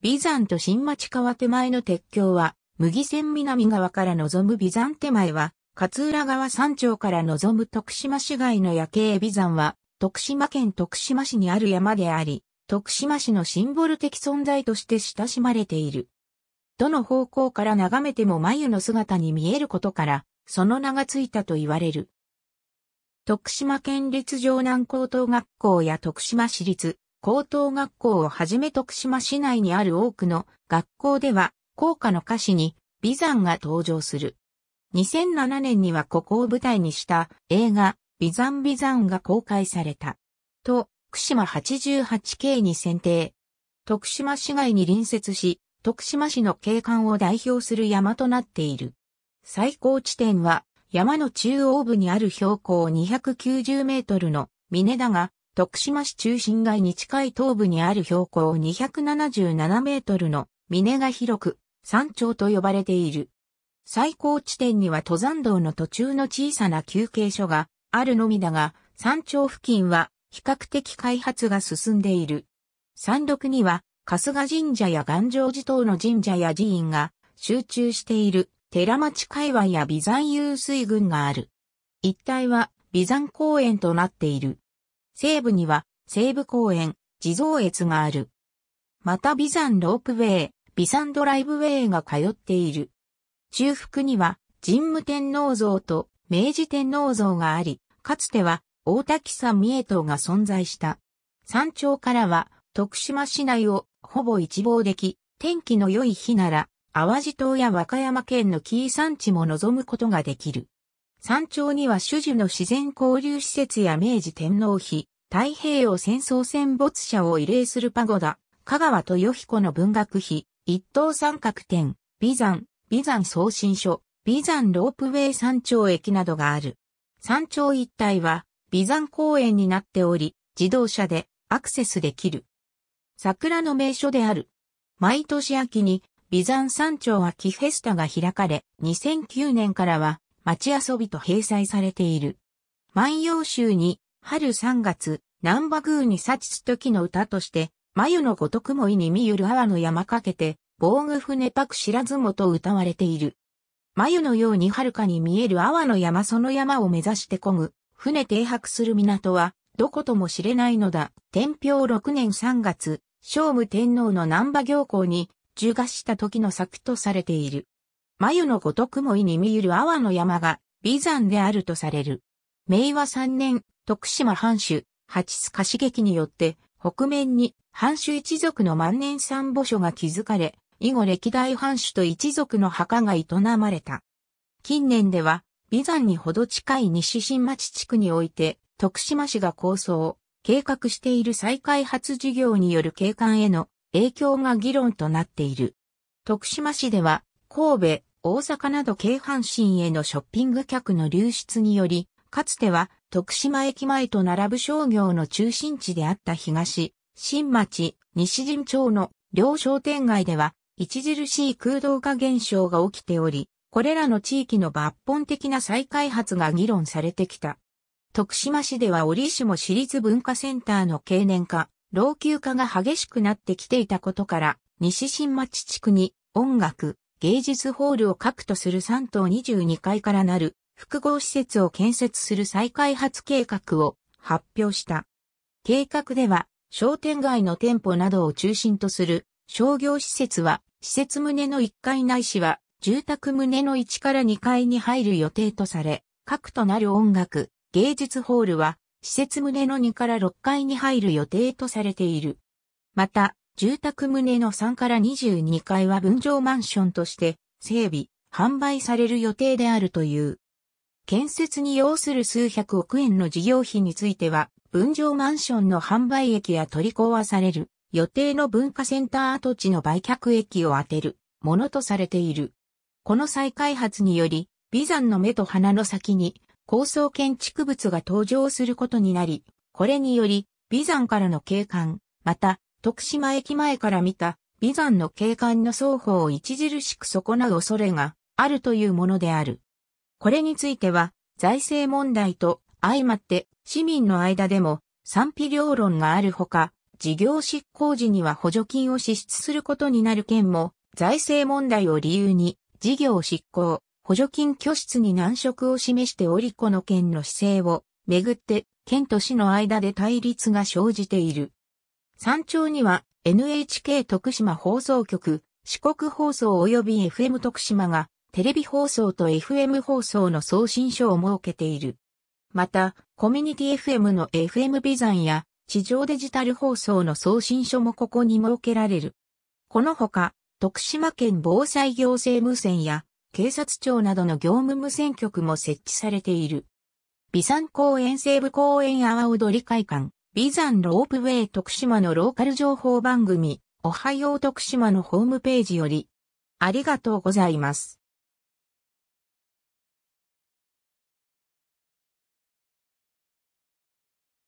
ビザンと新町川手前の鉄橋は、麦線南側から望むビザン手前は、勝浦川山頂から望む徳島市街の夜景ビザンは、徳島県徳島市にある山であり、徳島市のシンボル的存在として親しまれている。どの方向から眺めても眉の姿に見えることから、その名がついたと言われる。徳島県立城南高等学校や徳島市立高等学校をはじめ徳島市内にある多くの学校では、校歌の歌詞に、美山が登場する。2007年にはここを舞台にした映画、美山美山が公開された。と、福島 88K に選定。徳島市外に隣接し、徳島市の景観を代表する山となっている。最高地点は、山の中央部にある標高290メートルの峰だが、徳島市中心街に近い東部にある標高277メートルの峰が広く山頂と呼ばれている。最高地点には登山道の途中の小さな休憩所があるのみだが、山頂付近は比較的開発が進んでいる。山麓には春日神社や岩城寺等の神社や寺院が集中している寺町界隈や美山湧水群がある。一帯は美山公園となっている。西部には西部公園、地蔵越がある。また美山ロープウェイ、美山ドライブウェイが通っている。中腹には神武天皇像と明治天皇像があり、かつては大滝山三重塔が存在した。山頂からは徳島市内をほぼ一望でき、天気の良い日なら淡路島や和歌山県の紀伊山地も望むことができる。山頂には種々の自然交流施設や明治天皇妃、太平洋戦争戦没者を慰霊するパゴダ、香川豊彦の文学碑、一等三角点、美山、美山送信所、美山ロープウェイ山頂駅などがある。山頂一帯は、美山公園になっており、自動車でアクセスできる。桜の名所である。毎年秋に、美山山頂秋フェスタが開かれ、2009年からは、町遊びと併載されている。万葉集に、春3月、南波宮に幸つ時の歌として、眉のごとくもいに見ゆる阿波の山かけて、防具船パク知らずもと歌われている。眉のように遥かに見える阿波の山その山を目指して漕ぐ、船停泊する港は、どことも知れないのだ。天平6年3月、聖武天皇の南波行幸に、従賀した時の作とされている。眉のごとくもいに見ゆる阿波の山が、眉山であるとされる。明和3年、徳島藩主、八須賀刺激によって、北面に藩主一族の万年三墓所が築かれ、以後歴代藩主と一族の墓が営まれた。近年では、眉山にほど近い西新町地区において、徳島市が構想、計画している再開発事業による景観への影響が議論となっている。徳島市では、神戸、大阪など京阪神へのショッピング客の流出により、かつては徳島駅前と並ぶ商業の中心地であった東、新町、西陣町の両商店街では、著しい空洞化現象が起きており、これらの地域の抜本的な再開発が議論されてきた。徳島市では折も市立文化センターの経年化、老朽化が激しくなってきていたことから、西新町地区に音楽、芸術ホールを核とする3棟22階からなる複合施設を建設する再開発計画を発表した。計画では商店街の店舗などを中心とする商業施設は施設棟の1階内市しは住宅棟の1から2階に入る予定とされ、核となる音楽、芸術ホールは施設棟の2から6階に入る予定とされている。また、住宅棟の3から22階は分譲マンションとして整備、販売される予定であるという。建設に要する数百億円の事業費については、分譲マンションの販売益や取り壊される予定の文化センター跡地の売却益を当てるものとされている。この再開発により、美山の目と鼻の先に高層建築物が登場することになり、これにより、美山からの景観、また徳島駅前から見た、美山の景観の双方を著しく損なう恐れがあるというものである。これについては、財政問題と相まって市民の間でも賛否両論があるほか、事業執行時には補助金を支出することになる件も、財政問題を理由に事業執行、補助金拠出に難色を示しておりこの件の姿勢をめぐって県と市の間で対立が生じている。山頂には NHK 徳島放送局、四国放送及び FM 徳島がテレビ放送と FM 放送の送信所を設けている。また、コミュニティ FM の FM ビザンや地上デジタル放送の送信所もここに設けられる。このほか、徳島県防災行政無線や警察庁などの業務無線局も設置されている。美山公園西部公園阿波踊り会館。ビザンロープウェイ徳島のローカル情報番組、おはよう徳島のホームページより、ありがとうございます。